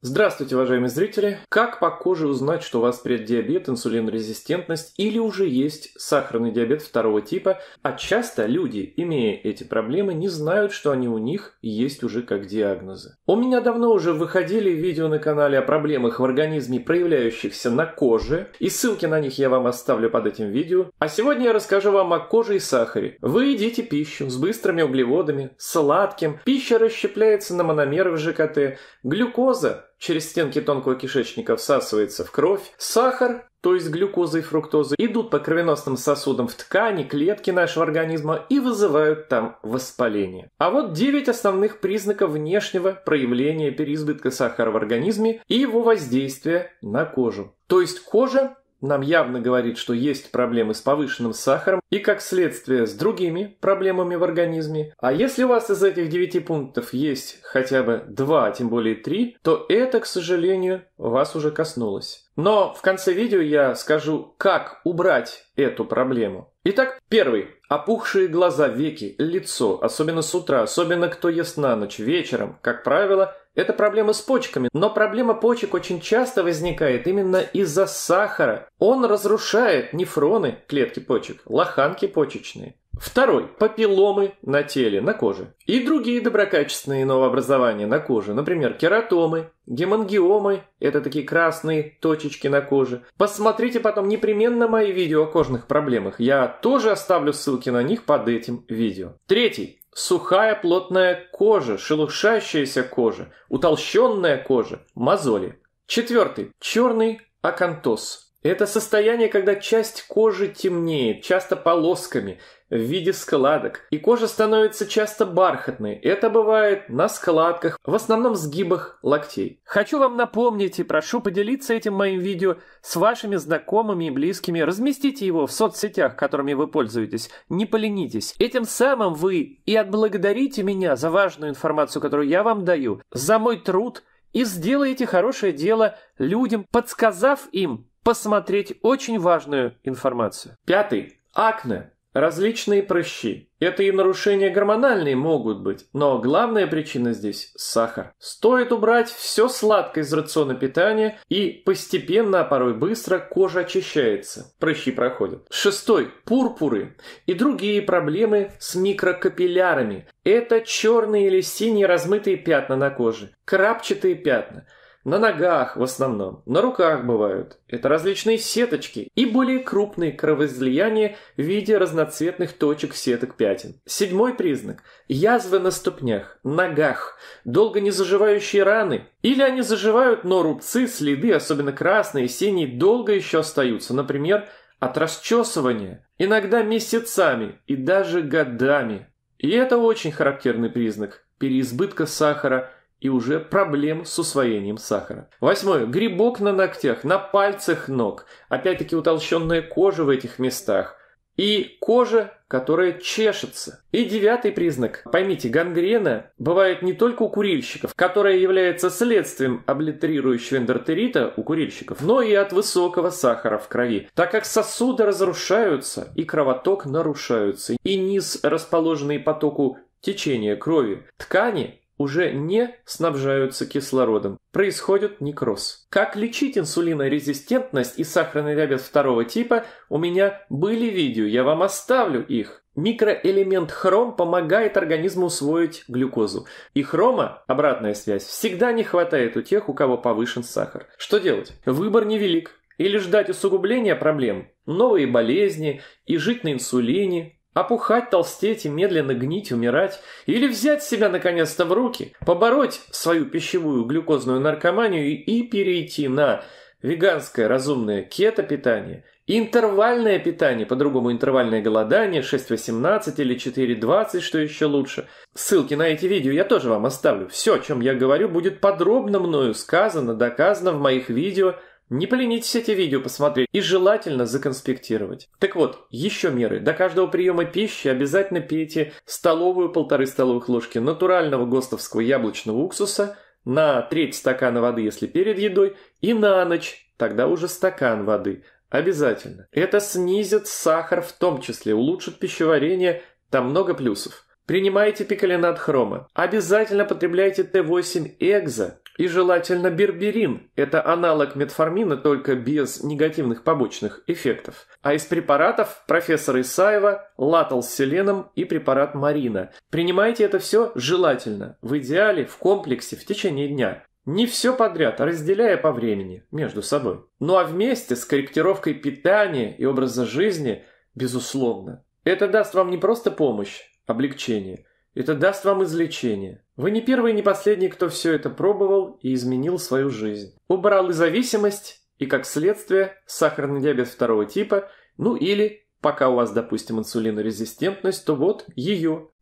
Здравствуйте, уважаемые зрители! Как по коже узнать, что у вас преддиабет, инсулинорезистентность или уже есть сахарный диабет второго типа? А часто люди, имея эти проблемы, не знают, что они у них есть уже как диагнозы. У меня давно уже выходили видео на канале о проблемах в организме, проявляющихся на коже, и ссылки на них я вам оставлю под этим видео. А сегодня я расскажу вам о коже и сахаре. Вы едите пищу с быстрыми углеводами, сладким, пища расщепляется на мономеры в ЖКТ, глюкоза через стенки тонкого кишечника всасывается в кровь, сахар, то есть глюкоза и фруктоза, идут по кровеносным сосудам в ткани, клетки нашего организма и вызывают там воспаление. А вот 9 основных признаков внешнего проявления переизбытка сахара в организме и его воздействия на кожу. То есть кожа нам явно говорит, что есть проблемы с повышенным сахаром и, как следствие, с другими проблемами в организме. А если у вас из этих девяти пунктов есть хотя бы два, а тем более три, то это, к сожалению, вас уже коснулось. Но в конце видео я скажу, как убрать эту проблему. Итак, первый. Опухшие глаза, веки, лицо, особенно с утра, особенно кто ест на ночь, вечером, как правило – это проблема с почками, но проблема почек очень часто возникает именно из-за сахара. Он разрушает нефроны клетки почек, лоханки почечные. Второй – папилломы на теле, на коже. И другие доброкачественные новообразования на коже, например, кератомы, гемангиомы – это такие красные точечки на коже. Посмотрите потом непременно мои видео о кожных проблемах, я тоже оставлю ссылки на них под этим видео. Третий Сухая плотная кожа, шелушащаяся кожа, утолщенная кожа, мозоли. Четвертый. Черный акантоз. Это состояние, когда часть кожи темнеет, часто полосками, в виде складок, и кожа становится часто бархатной. Это бывает на складках, в основном сгибах локтей. Хочу вам напомнить и прошу поделиться этим моим видео с вашими знакомыми и близкими. Разместите его в соцсетях, которыми вы пользуетесь. Не поленитесь. Этим самым вы и отблагодарите меня за важную информацию, которую я вам даю, за мой труд и сделаете хорошее дело людям, подсказав им посмотреть очень важную информацию. Пятый. Акне. Различные прыщи. Это и нарушения гормональные могут быть, но главная причина здесь – сахар. Стоит убрать все сладкое из рациона питания, и постепенно, а порой быстро, кожа очищается. Прыщи проходят. Шестой – пурпуры и другие проблемы с микрокапиллярами. Это черные или синие размытые пятна на коже, крапчатые пятна – на ногах в основном, на руках бывают. Это различные сеточки и более крупные кровоизлияния в виде разноцветных точек сеток пятен. Седьмой признак – язвы на ступнях, ногах, долго не заживающие раны. Или они заживают, но рубцы, следы, особенно красные синие, долго еще остаются. Например, от расчесывания, иногда месяцами и даже годами. И это очень характерный признак переизбытка сахара – и уже проблем с усвоением сахара. Восьмое. Грибок на ногтях, на пальцах ног. Опять-таки утолщенная кожа в этих местах. И кожа, которая чешется. И девятый признак. Поймите, гангрена бывает не только у курильщиков, которая является следствием облитерирующего эндортерита у курильщиков, но и от высокого сахара в крови, так как сосуды разрушаются и кровоток нарушаются, и низ, расположенный потоку течения крови, ткани уже не снабжаются кислородом. Происходит некроз. Как лечить инсулинорезистентность и сахарный диабет второго типа, у меня были видео, я вам оставлю их. Микроэлемент хром помогает организму усвоить глюкозу. И хрома, обратная связь, всегда не хватает у тех, у кого повышен сахар. Что делать? Выбор невелик. Или ждать усугубления проблем, новые болезни и жить на инсулине, Опухать, толстеть и медленно гнить, умирать. Или взять себя наконец-то в руки, побороть свою пищевую глюкозную наркоманию и перейти на веганское разумное кето-питание, интервальное питание, по-другому интервальное голодание, 6.18 или 4.20, что еще лучше. Ссылки на эти видео я тоже вам оставлю. Все, о чем я говорю, будет подробно мною сказано, доказано в моих видео – не поленитесь эти видео посмотреть и желательно законспектировать. Так вот, еще меры. До каждого приема пищи обязательно пейте столовую полторы столовых ложки натурального гостовского яблочного уксуса на треть стакана воды, если перед едой, и на ночь, тогда уже стакан воды. Обязательно. Это снизит сахар в том числе, улучшит пищеварение, там много плюсов. Принимайте пикалинат хрома. Обязательно потребляйте Т8 экзо, и желательно берберин. Это аналог метформина, только без негативных побочных эффектов. А из препаратов профессор Исаева, латал с селеном и препарат Марина. Принимайте это все желательно, в идеале, в комплексе, в течение дня. Не все подряд, а разделяя по времени между собой. Ну а вместе с корректировкой питания и образа жизни, безусловно. Это даст вам не просто помощь, облегчение, это даст вам излечение. Вы не первый и не последний, кто все это пробовал и изменил свою жизнь. Убрал и зависимость, и, как следствие, сахарный диабет второго типа, ну или, пока у вас, допустим, инсулинорезистентность, то вот ее.